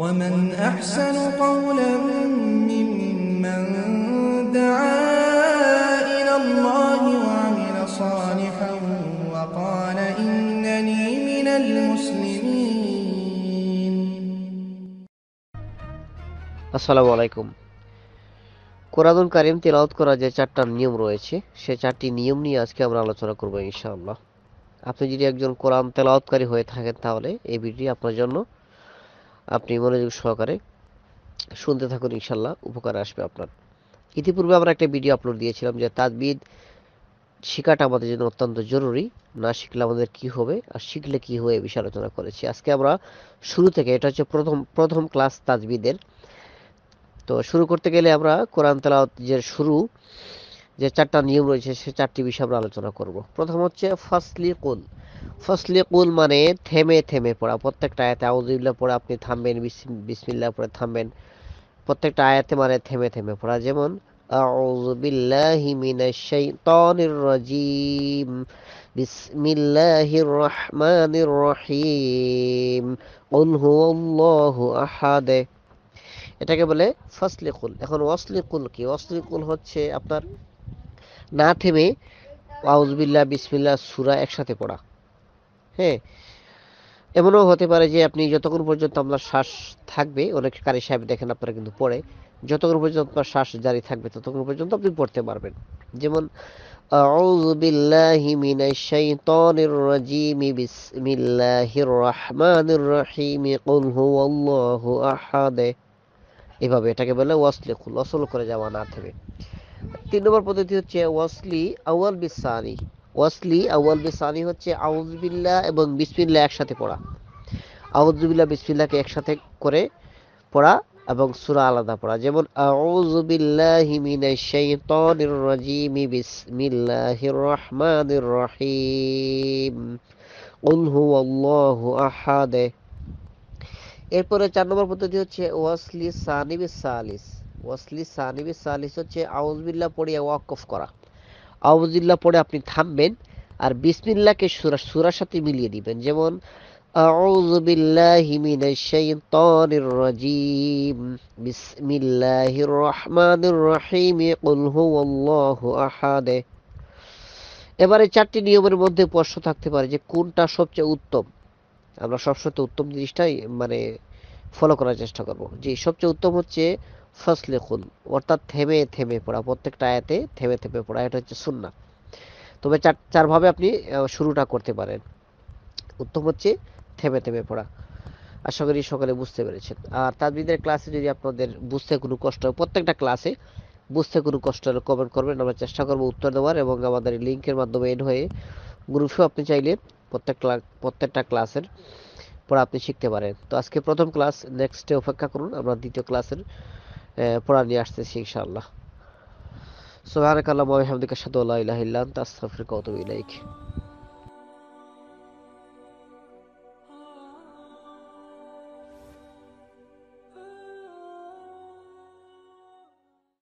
ومن أحسن قولا ممن دعا إلى الله وعمل صالحا وقال إنني من المسلمين السلام عليكم কোরআনুল কারিম তেলাওত করার যে চারটা নিয়ম রয়েছে সে চারটি নিয়ম নিয়ে আজকে আমরা আলোচনা করব ইনশাআল্লাহ আপনি যদি একজন কোরআন তেলাওয়াতকারী হয়ে থাকেন তাহলে এই ভিডিওটি আপনার জন্য আপনি মনোযোগ সহকারে শুনতে থাকুন ইনশাল্লাহ উপকার আসবে আপনার ইতিপূর্বে আমরা একটা ভিডিও আপলোড দিয়েছিলাম যে তাজবিদ শেখাটা আমাদের জন্য অত্যন্ত জরুরি না শিখলে আমাদের কি হবে আর শিখলে কি এ বিষয়ে আলোচনা করেছি আজকে আমরা শুরু থেকে এটা হচ্ছে প্রথম প্রথম ক্লাস তাজবিদের তো শুরু করতে গেলে আমরা কোরআন তালাউত যে শুরু যে চারটা নিয়ম রয়েছে সে চারটি বিষয় আমরা আলোচনা করব প্রথম হচ্ছে ফাসলি কোন ফসলিকুল মানে থেমে থেমে পড়া প্রত্যেকটা আয়াতে আউজিল্লা পড়ে আপনি থামবেন বিসমিল্লাহ পড়ে থামবেন প্রত্যেকটা আয়াতে মানে থেমে থেমে পড়া যেমন أعوذ بالله من الشيطان الرجيم بسم الله الرحمن الرحيم قل هو এটাকে বলে ফসলিকুল এখন ওয়াসলিকুল কি ওয়াসলিকুল হচ্ছে আপনার না থেমে আউজবিল্লা বিসমিল্লাহ সুরা একসাথে পড়া হ্যাঁ এমনও হতে পারে যে আপনি যতক্ষণ পর্যন্ত আপনার শ্বাস থাকবে অনেক কারি সাহেব দেখেন আপনারা কিন্তু পড়ে যতক্ষণ পর্যন্ত আপনার শ্বাস জারি থাকবে ততক্ষণ পর্যন্ত আপনি পড়তে পারবেন যেমন أعوذ بالله من الشيطان الرجيم بسم الله الرحمن الرحيم قل هو الله أحد এভাবে এটাকে বলে ওয়াসলি খুল অসল করে যাওয়া না থাকবে তিন নম্বর পদ্ধতি হচ্ছে ওয়াসলি আউয়াল বিসানি ওয়াসলি আউয়াল বি সানি হচ্ছে আউজবিল্লা এবং বিসমিল্লা একসাথে পড়া আউজবিল্লা বিসমিল্লাকে একসাথে করে পড়া এবং সুরা আলাদা পড়া যেমন আউজবিল্লাহি মিনাশ শাইতানির রাজিম বিসমিল্লাহির রহমানির রহিম কুল হুয়াল্লাহু আহাদ এরপরে চার নম্বর পদ্ধতি হচ্ছে ওয়াসলি সানি বিসালিস ওয়াসলি সানি বিসালিস হচ্ছে আউজবিল্লা পড়িয়া ওয়াকফ করা আউজিল্লা পড়ে আপনি থামবেন আর বিসমিল্লাকে সুরা সুরার সাথে মিলিয়ে দিবেন যেমন أعوذ بالله من الشيطان الرجيم بسم الله الرحمن الرحيم قل هو الله أحد এবারে চারটি নিয়মের মধ্যে প্রশ্ন থাকতে পারে যে কোনটা সবচেয়ে উত্তম আমরা সবসময় উত্তম জিনিসটাই মানে ফলো করার চেষ্টা করব যে সবচেয়ে উত্তম হচ্ছে ফসলেকুন অর্থাৎ থেমে থেমে পড়া প্রত্যেকটা আয়াতে থেমে থেমে পড়া এটা হচ্ছে সুন্না তবে চার চারভাবে আপনি শুরুটা করতে পারেন উত্তম হচ্ছে থেমে থেমে পড়া আশা করি সকালে বুঝতে পেরেছেন আর তাজবিদের ক্লাসে যদি আপনাদের বুঝতে কোনো কষ্ট হয় প্রত্যেকটা ক্লাসে বুঝতে কোনো কষ্ট হলে কমেন্ট করবেন আমরা চেষ্টা করবো উত্তর দেওয়ার এবং আমাদের লিঙ্কের মাধ্যমে এড হয়ে গ্রুপেও আপনি চাইলে প্রত্যেক প্রত্যেকটা ক্লাসের পর আপনি শিখতে পারেন তো আজকে প্রথম ক্লাস নেক্সট ডে অপেক্ষা করুন আমরা দ্বিতীয় ক্লাসের পড়া নিয়ে আসতেছি ইনশাআল্লাহ সুবহানাকাল্লাহু ওয়া বিহামদিকা আশহাদু আল্লা ইলাহা ইল্লা আনতা